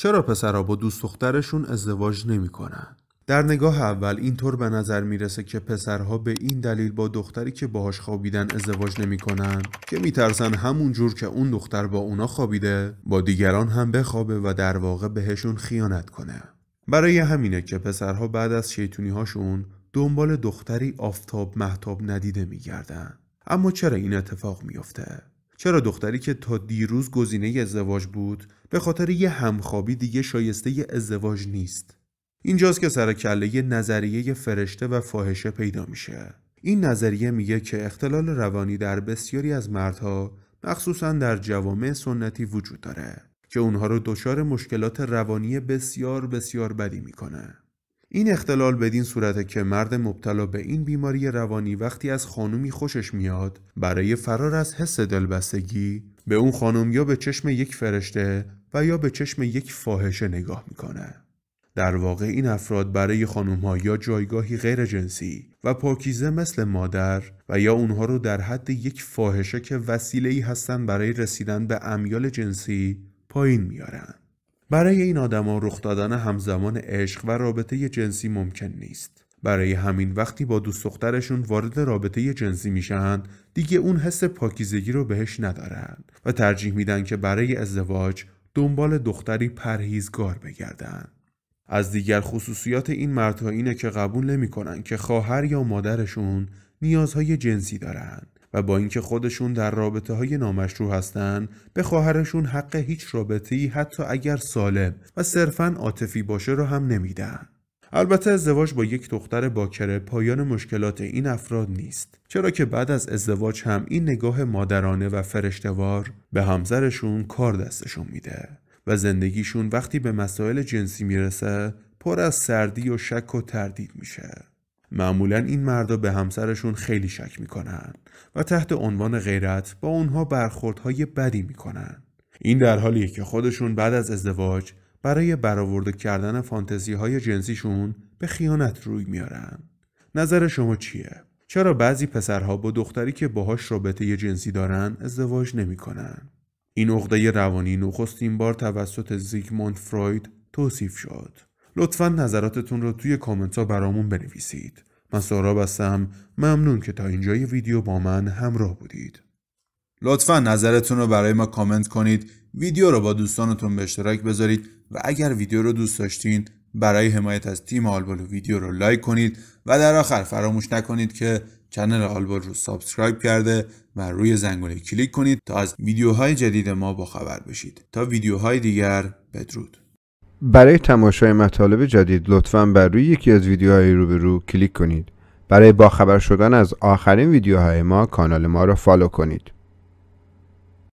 چرا پسرها با دوست دخترشون ازدواج نمیکنن؟ در نگاه اول اینطور به نظر میرسه که پسرها به این دلیل با دختری که باهاش خوابیدن ازدواج نمیکنن که میترسن همون جور که اون دختر با اونا خوابیده با دیگران هم بخوابه و در واقع بهشون خیانت کنه برای همینه که پسرها بعد از شیطونی هاشون دنبال دختری آفتاب محتاب ندیده میگردن اما چرا این اتفاق میافته؟ چرا دختری که تا دیروز گزینه ازدواج بود به خاطر یه همخوابی دیگه شایسته ی ازدواج نیست اینجاست که سر کله نظریه فرشته و فاحشه پیدا میشه این نظریه میگه که اختلال روانی در بسیاری از مردها مخصوصا در جوامع سنتی وجود داره که اونها رو دچار مشکلات روانی بسیار بسیار بدی میکنه این اختلال بدین صورته که مرد مبتلا به این بیماری روانی وقتی از خانومی خوشش میاد برای فرار از حس دلبستگی به اون خانم یا به چشم یک فرشته و یا به چشم یک فاحشه نگاه میکنه در واقع این افراد برای خانوم ها یا جایگاهی غیر جنسی و پاکیزه مثل مادر و یا اونها رو در حد یک فاحشه که وسیله ای هستن برای رسیدن به امیال جنسی پایین میارن برای این آدما رخ دادن همزمان عشق و رابطه جنسی ممکن نیست برای همین وقتی با دوست دخترشون وارد رابطه جنسی میشن دیگه اون حس پاکیزگی رو بهش ندارن و ترجیح میدن که برای ازدواج دنبال دختری پرهیزگار بگردن از دیگر خصوصیات این مردها اینه که قبول نمیکنن که خواهر یا مادرشون نیازهای جنسی دارند و با اینکه خودشون در رابطه های نامشروع هستند به خواهرشون حق هیچ رابطه ای حتی اگر سالم و صرفا عاطفی باشه رو هم نمیدن. البته ازدواج با یک دختر باکره پایان مشکلات این افراد نیست چرا که بعد از ازدواج هم این نگاه مادرانه و فرشتوار به همسرشون کار دستشون میده و زندگیشون وقتی به مسائل جنسی میرسه پر از سردی و شک و تردید میشه معمولا این مردا به همسرشون خیلی شک میکنن و تحت عنوان غیرت با اونها برخوردهای بدی میکنن این در حالیه که خودشون بعد از ازدواج برای برآورده کردن فانتزی های جنسیشون به خیانت روی میارن نظر شما چیه چرا بعضی پسرها با دختری که باهاش رابطه جنسی دارن ازدواج نمیکنن این عقده روانی نخستین بار توسط زیگموند فروید توصیف شد لطفا نظراتتون رو توی کامنت ها برامون بنویسید من سهراب هستم ممنون که تا اینجای ویدیو با من همراه بودید لطفا نظرتون رو برای ما کامنت کنید ویدیو رو با دوستانتون به اشتراک بذارید و اگر ویدیو رو دوست داشتین برای حمایت از تیم آلبالو ویدیو رو لایک کنید و در آخر فراموش نکنید که کانال آلبال رو سابسکرایب کرده و روی زنگوله کلیک کنید تا از ویدیوهای جدید ما باخبر بشید تا ویدیوهای دیگر بدرود برای تماشای مطالب جدید لطفا بر روی یکی از ویدیوهای روبرو کلیک کنید. برای باخبر شدن از آخرین ویدیوهای ما کانال ما را فالو کنید.